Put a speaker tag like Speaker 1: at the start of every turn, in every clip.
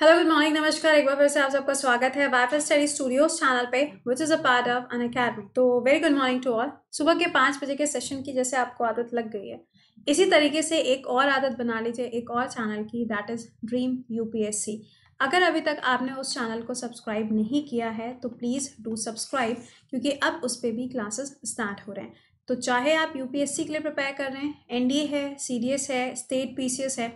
Speaker 1: hello good morning नमस्कार एक बार फिर से आप सबका स्वागत है वाई स्टडी स्टूडियोज चैनल पे which is a part of Unacademy तो very good morning to all सुबह के पाँच बजे के सेशन की जैसे आपको आदत लग गई है इसी तरीके से एक और आदत बना लीजिए एक और चैनल की दैट इज़ ड्रीम यूपीएससी अगर अभी तक आपने उस चैनल को सब्सक्राइब नहीं किया है तो प्लीज़ डू सब्सक्राइब क्योंकि अब उस पर भी क्लासेस स्टार्ट हो रहे हैं तो चाहे आप यू के लिए प्रिपेयर कर रहे हैं एन है सी है स्टेट पी है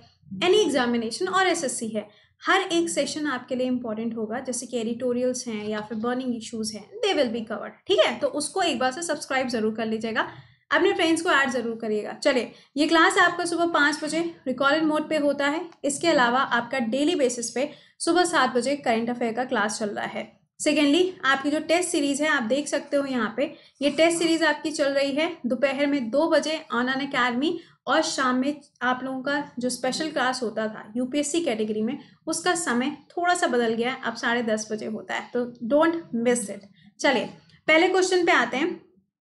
Speaker 1: एनी एग्जामिनेशन और एस है हर एक सेशन आपके लिए इंपॉर्टेंट होगा जैसे कि एडिटोरियल्स हैं या फिर बर्निंग इश्यूज हैं दे विल बी कवर्ड ठीक है तो उसको एक बार से सब्सक्राइब जरूर कर लीजिएगा अपने फ्रेंड्स को ऐड ज़रूर करिएगा चले ये क्लास आपका सुबह पाँच बजे रिकॉर्डेड मोड पे होता है इसके अलावा आपका डेली बेसिस पे सुबह सात बजे करंट अफेयर का क्लास चल रहा है सेकेंडली आपकी जो टेस्ट सीरीज़ है आप देख सकते हो यहाँ पे ये टेस्ट सीरीज़ आपकी चल रही है दोपहर में दो बजे ऑन अन अकेडमी और शाम में आप लोगों का जो स्पेशल क्लास होता था यूपीएससी कैटेगरी में उसका समय थोड़ा सा बदल गया है अब साढ़े दस बजे होता है तो डोंट मिस इट चलिए पहले क्वेश्चन पे आते हैं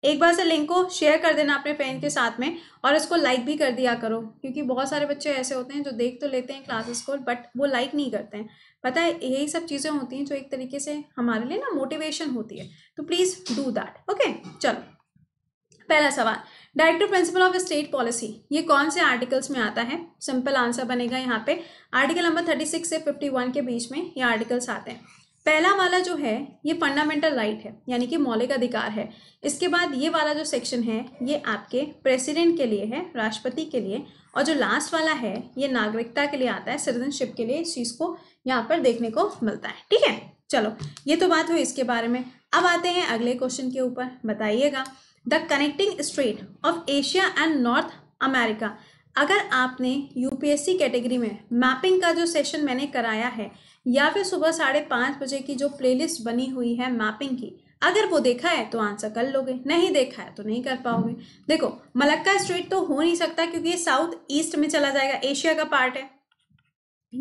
Speaker 1: एक बार से लिंक को शेयर कर देना अपने फ्रेंड के साथ में और इसको लाइक भी कर दिया करो क्योंकि बहुत सारे बच्चे ऐसे होते हैं जो देख तो लेते हैं क्लासेस को बट वो लाइक नहीं करते हैं पता है यही सब चीज़ें होती हैं जो एक तरीके से हमारे लिए ना मोटिवेशन होती है तो प्लीज़ डू दैट ओके चलो पहला सवाल director principle of state policy ये कौन से आर्टिकल्स में आता है सिंपल आंसर बनेगा यहाँ पे आर्टिकल नंबर थर्टी सिक्स से फिफ्टी वन के बीच में ये आर्टिकल्स आते हैं पहला वाला जो है ये फंडामेंटल राइट right है यानी कि मौलिक अधिकार है इसके बाद ये वाला जो सेक्शन है ये आपके प्रेसिडेंट के लिए है राष्ट्रपति के लिए और जो लास्ट वाला है ये नागरिकता के लिए आता है सिटीजनशिप के लिए इस चीज़ को यहाँ पर देखने को मिलता है ठीक है चलो ये तो बात हुई इसके बारे में अब आते हैं अगले क्वेश्चन के ऊपर बताइएगा the connecting strait of Asia and North America अगर आपने यूपीएससी कैटेगरी में मैपिंग का जो सेशन मैंने कराया है या फिर सुबह साढ़े पाँच बजे की जो प्लेलिस्ट बनी हुई है मैपिंग की अगर वो देखा है तो आंसर कर लोगे नहीं देखा है तो नहीं कर पाओगे देखो मलक्का स्ट्रीट तो हो नहीं सकता क्योंकि ये साउथ ईस्ट में चला जाएगा एशिया का पार्ट है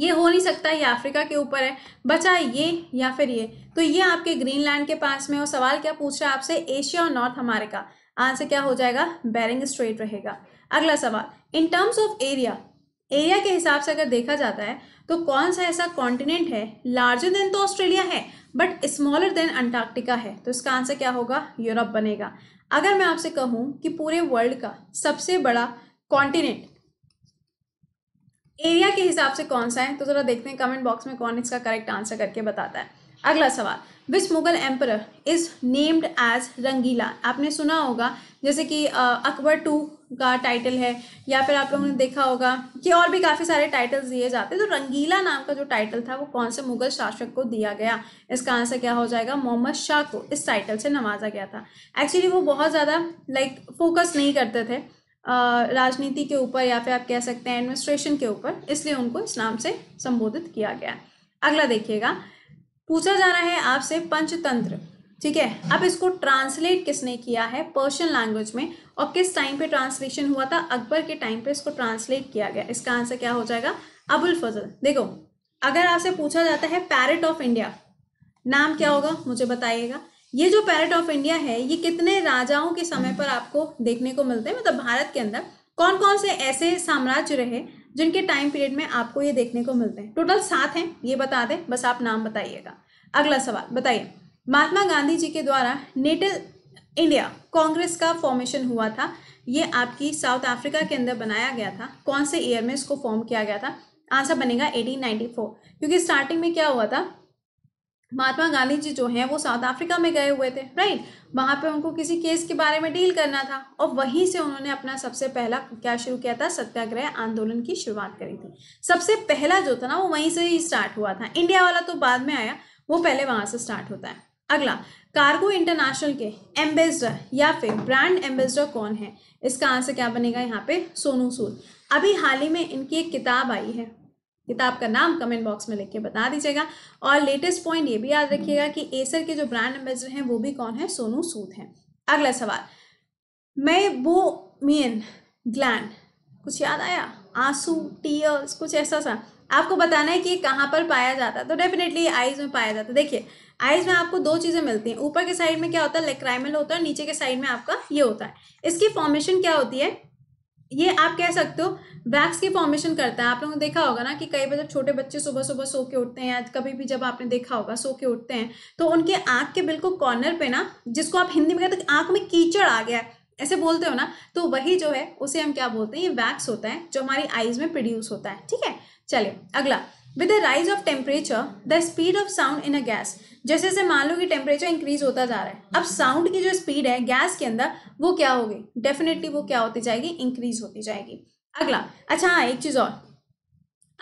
Speaker 1: ये हो नहीं सकता ये अफ्रीका के ऊपर है बचा ये या फिर ये तो ये आपके ग्रीनलैंड के पास में और सवाल क्या पूछ रहा है आपसे एशिया और नॉर्थ अमेरिका आंसर क्या हो जाएगा बैरिंग स्ट्रेट रहेगा अगला सवाल in terms of area area के हिसाब से अगर देखा जाता है तो कौन सा ऐसा कॉन्टिनेंट है लार्जर देन तो ऑस्ट्रेलिया है बट स्मॉलर देन अंटार्कटिका है तो इसका आंसर क्या होगा यूरोप बनेगा अगर मैं आपसे कहूँ कि पूरे वर्ल्ड का सबसे बड़ा कॉन्टिनेंट एरिया के हिसाब से कौन सा है तो ज़रा देखते हैं कमेंट बॉक्स में कौन इसका करेक्ट आंसर करके बताता है अगला सवाल which Mughal emperor is named as Rangila आपने सुना होगा जैसे कि अकबर टू का टाइटल है या फिर आप लोगों ने देखा होगा कि और भी काफ़ी सारे टाइटल्स दिए जाते हैं तो रंगीला नाम का जो टाइटल था वो कौन से मुगल शासक को दिया गया इसका आंसर क्या हो जाएगा मोहम्मद शाह को इस टाइटल से नवाजा गया था एक्चुअली वो बहुत ज़्यादा लाइक फोकस नहीं करते थे राजनीति के ऊपर या फिर आप कह सकते हैं एडमिनिस्ट्रेशन के ऊपर इसलिए उनको इस नाम से संबोधित किया गया अगला देखिएगा पूछा जा रहा है आपसे पंचतंत्र ठीक है अब इसको ट्रांसलेट किसने किया है पर्शियन लैंग्वेज में और किस टाइम पे ट्रांसलेशन हुआ था अकबर के टाइम पे इसको ट्रांसलेट किया गया इसका आंसर क्या हो जाएगा अबुल फजल देखो अगर आपसे पूछा जाता है पैरेट ऑफ इंडिया नाम क्या होगा मुझे बताइएगा ये जो पैरेट ऑफ इंडिया है ये कितने राजाओं के समय पर आपको देखने को मिलते हैं मतलब भारत के अंदर कौन कौन से ऐसे साम्राज्य रहे जिनके टाइम पीरियड में आपको ये देखने को मिलते हैं टोटल सात हैं ये बता दें बस आप नाम बताइएगा अगला सवाल बताइए महात्मा गांधी जी के द्वारा नेटल इंडिया कांग्रेस का फॉर्मेशन हुआ था ये आपकी साउथ अफ्रीका के अंदर बनाया गया था कौन से ईयर में इसको फॉर्म किया गया था आंसर बनेगा 1894 क्योंकि स्टार्टिंग में क्या हुआ था महात्मा गांधी जी जो हैं वो साउथ अफ्रीका में गए हुए थे राइट वहाँ पे उनको किसी केस के बारे में डील करना था और वहीं से उन्होंने अपना सबसे पहला क्या शुरू किया था सत्याग्रह आंदोलन की शुरुआत करी थी सबसे पहला जो था ना वो वहीं से ही स्टार्ट हुआ था इंडिया वाला तो बाद में आया वो पहले वहाँ से स्टार्ट होता है अगला कार्गो इंटरनेशनल के एम्बेसडर या फिर ब्रांड एम्बेसडर कौन है इसका आंसर क्या बनेगा यहाँ पे सोनू सूद अभी हाल ही में इनकी एक किताब आई है किताब तो का नाम कमेंट बॉक्स में लिख के बता दीजिएगा और लेटेस्ट पॉइंट ये भी याद रखिएगा कि एसर के जो ब्रांड एम्बेसडर हैं वो भी कौन है सोनू सूद हैं अगला सवाल मैं वो मेन ग्लैंड कुछ याद आया आंसू टीयर्स कुछ ऐसा सा आपको बताना है कि कहाँ पर पाया जाता है तो डेफिनेटली आइज में पाया जाता है देखिए आइज में आपको दो चीज़ें मिलती हैं ऊपर के साइड में क्या होता है लेक्राइमल होता है नीचे के साइड में आपका ये होता है इसकी फॉर्मेशन क्या होती है ये आप कह सकते हो वैक्स की फॉर्मेशन करता है आप लोगों ने देखा होगा ना कि कई बार जब छोटे बच्चे सुबह सुबह सो के उठते हैं या कभी भी जब आपने देखा होगा सो के उठते हैं तो उनके आँख के बिल्कुल कॉर्नर पे ना जिसको आप हिंदी में कहते हैं आँख में कीचड़ आ गया है ऐसे बोलते हो ना तो वही जो है उसे हम क्या बोलते हैं ये वैक्स होता है जो हमारी आइज में प्रोड्यूस होता है ठीक है चलिए अगला with the rise of temperature the speed of sound in a gas जैसे जैसे मान लो कि टेम्परेचर इंक्रीज होता जा रहा है अब साउंड की जो स्पीड है गैस के अंदर वो क्या होगी डेफिनेटली वो क्या होती जाएगी इंक्रीज होती जाएगी अगला अच्छा हाँ एक चीज़ और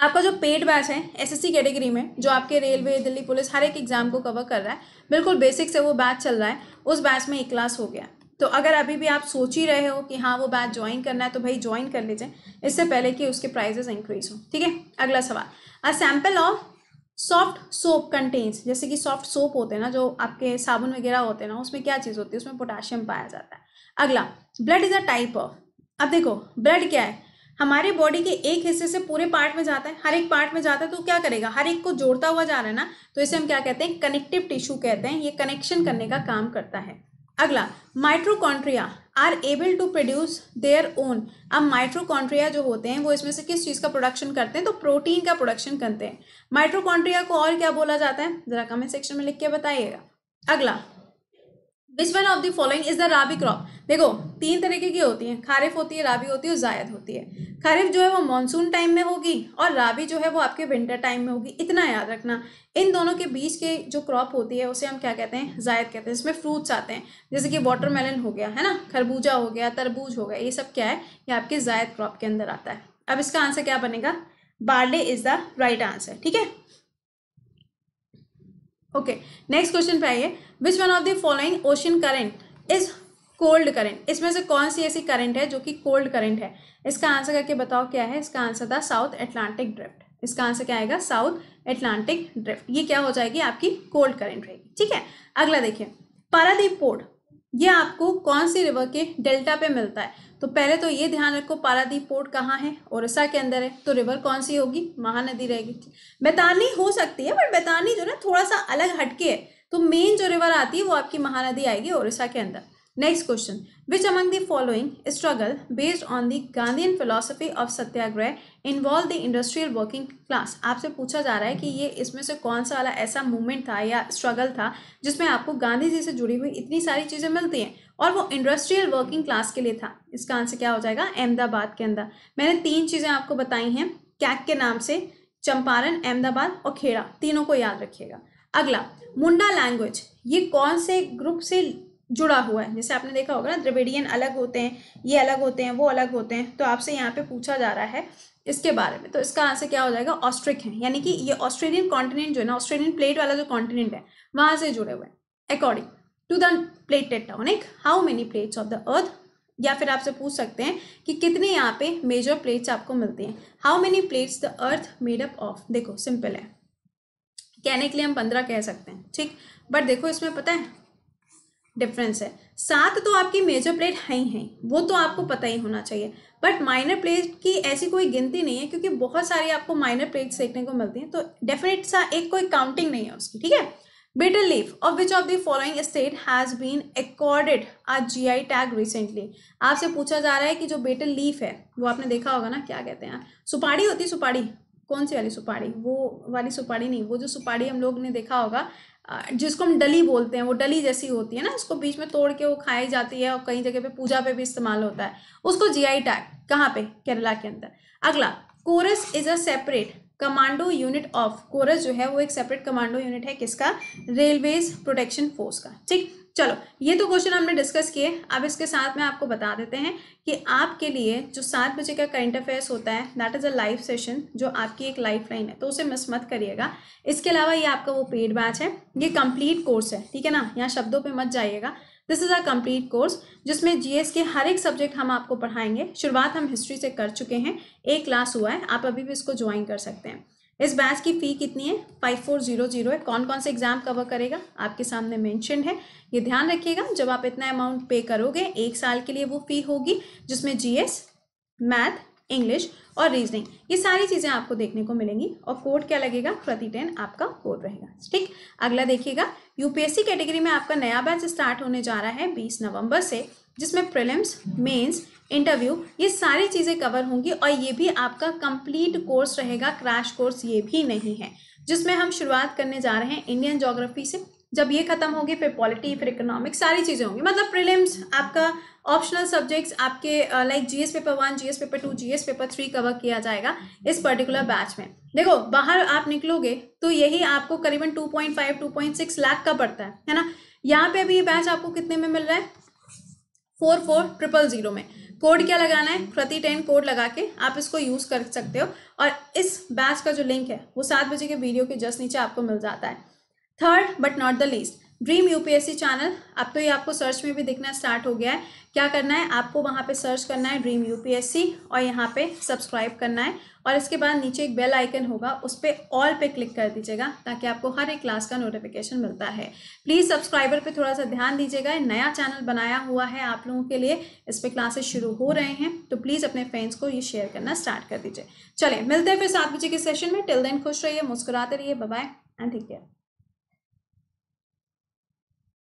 Speaker 1: आपका जो पेड बैच है एसएससी कैटेगरी में जो आपके रेलवे दिल्ली पुलिस हर एक एग्जाम को कवर कर रहा है बिल्कुल बेसिक से वो बैच चल रहा है उस बैच में एक क्लास हो गया तो अगर अभी भी आप सोच ही रहे हो कि हाँ वो बैच ज्वाइन करना है तो भाई ज्वाइन कर लीजिए इससे पहले कि उसके प्राइजेस इंक्रीज हो ठीक है अगला सवाल a sample of soft soap contains जैसे कि सॉफ्ट सोप होते हैं ना जो आपके साबुन वगैरह होते हैं ना उसमें क्या चीज़ होती है उसमें पोटाशियम पाया जाता है अगला blood is a type of अब देखो ब्लड क्या है हमारे बॉडी के एक हिस्से से पूरे पार्ट में जाता है हर एक पार्ट में जाता है तो क्या करेगा हर एक को जोड़ता हुआ जा रहा है ना तो इसे हम क्या कहते हैं कनेक्टिव टिश्यू कहते हैं ये कनेक्शन करने का काम करता है अगला mitochondria are able to produce their own अब माइट्रोकॉन्ट्रिया जो होते हैं वो इसमें से किस चीज़ का प्रोडक्शन करते हैं तो प्रोटीन का प्रोडक्शन करते हैं माइट्रोकॉन्ट्रिया को और क्या बोला जाता है ज़रा कमेंट सेक्शन में लिख के बताइएगा अगला which one of the following is the rabi crop देखो तीन तरीके की होती हैं खारिफ होती है राबी होती है और जायद होती है खारिफ जो है वो मानसून टाइम में होगी और राबी जो है वो आपके विंटर टाइम में होगी इतना याद रखना इन दोनों के बीच के जो क्रॉप होती है उसे हम क्या कहते हैं जायद कहते हैं इसमें फ्रूट्स आते हैं जैसे कि वाटरमेलन हो गया है ना खरबूजा हो गया तरबूज हो गया ये सब क्या है ये आपके जायद क्रॉप के अंदर आता है अब इसका आंसर क्या बनेगा barley is the right answer ठीक है ओके नेक्स्ट क्वेश्चन पे आइए which one of the following ocean current is cold current इसमें से कौन सी ऐसी करंट है जो कि कोल्ड करेंट है इसका आंसर करके बताओ क्या है इसका आंसर था साउथ एटलांटिक ड्रिफ्ट इसका आंसर क्या आएगा साउथ एटलांटिक ड्रिफ्ट ये क्या हो जाएगी आपकी कोल्ड करेंट रहेगी ठीक है अगला देखिए पारादीप पोर्ट ये आपको कौन सी रिवर के डेल्टा पे मिलता है तो पहले तो ये ध्यान रखो पारादीप पोर्ट कहाँ है ओरिसा के अंदर है तो रिवर कौन सी होगी महानदी रहेगी बैतानी हो सकती है बट बैतानी जो ना थोड़ा सा अलग हटके है तो मेन जो रिवर आती है वो आपकी महानदी आएगी ओडिशा के अंदर next question which among the following struggle based on the Gandhian philosophy of satyagraha involve the industrial working class आपसे पूछा जा रहा है कि ये इसमें से कौन सा वाला ऐसा मूवमेंट था या स्ट्रगल था जिसमें आपको गांधी जी से जुड़ी हुई इतनी सारी चीज़ें मिलती हैं और वो इंडस्ट्रियल वर्किंग क्लास के लिए था इसका आंसर क्या हो जाएगा अहमदाबाद के अंदर मैंने तीन चीज़ें आपको बताई हैं कैक के नाम से चंपारण अहमदाबाद और खेड़ा तीनों को याद रखिएगा अगला मुंडा लैंग्वेज ये कौन से ग्रुप से जुड़ा हुआ है जैसे आपने देखा होगा ना द्रविडियन अलग होते हैं ये अलग होते हैं वो अलग होते हैं तो आपसे यहाँ पे पूछा जा रहा है इसके बारे में तो इसका आंसर क्या हो जाएगा ऑस्ट्रिक है यानी कि ये ऑस्ट्रेलियन कॉन्टिनेंट जो है ना ऑस्ट्रेलियन प्लेट वाला जो कॉन्टिनेंट है वहाँ से जुड़े हुए हैं according to the plate tectonic how many plates of the earth या फिर आपसे पूछ सकते हैं कि कितने यहाँ पे मेजर प्लेट्स आपको मिलती हैं how many plates the earth made up of देखो सिंपल है कहने के लिए हम पंद्रह कह सकते हैं ठीक बट देखो इसमें पता है डिफरेंस है सात तो आपकी मेजर प्लेट है ही हैं वो तो आपको पता ही होना चाहिए बट माइनर प्लेट की ऐसी कोई गिनती नहीं है क्योंकि बहुत सारी आपको माइनर प्लेट्स देखने को मिलती हैं तो डेफिनेट सा एक कोई काउंटिंग नहीं है उसकी ठीक है bitter leaf of which of the following state has been accorded uh G I tag recently आपसे पूछा जा रहा है कि जो बेटर लीफ है वो आपने देखा होगा ना क्या कहते हैं सुपाड़ी होती सुपाड़ी कौन सी वाली सुपाड़ी वो वाली सुपाड़ी नहीं वो जो सुपाड़ी हम लोग ने देखा होगा जिसको हम डली बोलते हैं वो डली जैसी होती है ना उसको बीच में तोड़ के वो खाई जाती है और कई जगह पे पूजा पे भी इस्तेमाल होता है उसको जीआई टैग कहाँ पे केरला के अंदर अगला कोरस is a separate commando unit of कोरस जो है वो एक सेपरेट कमांडो यूनिट है किसका रेलवेज प्रोटेक्शन फोर्स का ठीक चलो ये तो क्वेश्चन हमने डिस्कस किए अब इसके साथ में आपको बता देते हैं कि आपके लिए जो सात बजे का करंट अफेयर्स होता है that is a live session जो आपकी एक लाइफ लाइन है तो उसे मिस मत करिएगा इसके अलावा ये आपका वो पेड बैच है ये कंप्लीट कोर्स है ठीक है ना यहाँ शब्दों पे मत जाइएगा this is a complete course जिसमें जीएस के हर एक सब्जेक्ट हम आपको पढ़ाएंगे शुरुआत हम हिस्ट्री से कर चुके हैं एक क्लास हुआ है आप अभी भी इसको ज्वाइन कर सकते हैं इस बैच की फ़ी कितनी है फाइव फोर जीरो जीरो है कौन कौन से एग्ज़ाम कवर करेगा आपके सामने मेंशन है ये ध्यान रखिएगा जब आप इतना अमाउंट पे करोगे एक साल के लिए वो फ़ी होगी जिसमें जीएस मैथ इंग्लिश और रीजनिंग ये सारी चीज़ें आपको देखने को मिलेंगी और कोड क्या लगेगा प्रति टेन आपका कोड रहेगा ठीक अगला देखिएगा यूपीएससी कैटेगरी में आपका नया बैच स्टार्ट होने जा रहा है बीस नवंबर से जिसमें प्रिलिम्स मेंस इंटरव्यू ये सारी चीज़ें कवर होंगी और ये भी आपका कंप्लीट कोर्स रहेगा क्रैश कोर्स ये भी नहीं है जिसमें हम शुरुआत करने जा रहे हैं इंडियन जोग्राफी से जब ये खत्म होगी फिर पॉलिटी फिर इकोनॉमिक सारी चीज़ें होंगी मतलब प्रिलिम्स आपका ऑप्शनल सब्जेक्ट्स आपके like GS paper one GS paper two GS paper three cover किया जाएगा इस पर्टिकुलर बैच में देखो बाहर आप निकलोगे तो यही आपको करीबन two point five two point six lakh का पड़ता है है ना यहाँ पे अभी ये बैच आपको कितने में मिल रहा है फोर फोर ट्रिपल जीरो में कोड क्या लगाना है प्रति टेन कोड लगा के आप इसको यूज़ कर सकते हो और इस बैच का जो लिंक है वो सात बजे के वीडियो के जस्ट नीचे आपको मिल जाता है third but not the least dream UPSC channel अब तो ये आपको सर्च में भी दिखना स्टार्ट हो गया है क्या करना है आपको वहाँ पे सर्च करना है ड्रीम यूपीएससी और यहाँ पे सब्सक्राइब करना है और इसके बाद नीचे एक बेल आइकन होगा उस पर ऑल पे क्लिक कर दीजिएगा ताकि आपको हर एक क्लास का नोटिफिकेशन मिलता है प्लीज़ सब्सक्राइबर पे थोड़ा सा ध्यान दीजिएगा नया चैनल बनाया हुआ है आप लोगों के लिए इस पर क्लासेस शुरू हो रहे हैं तो प्लीज़ अपने फ्रेंड्स को ये शेयर करना स्टार्ट कर दीजिए चले मिलते हैं फिर सात बजे के सेशन में टिल देन खुश रहिए मुस्कुराते रहिए बाय एंड ठीक केयर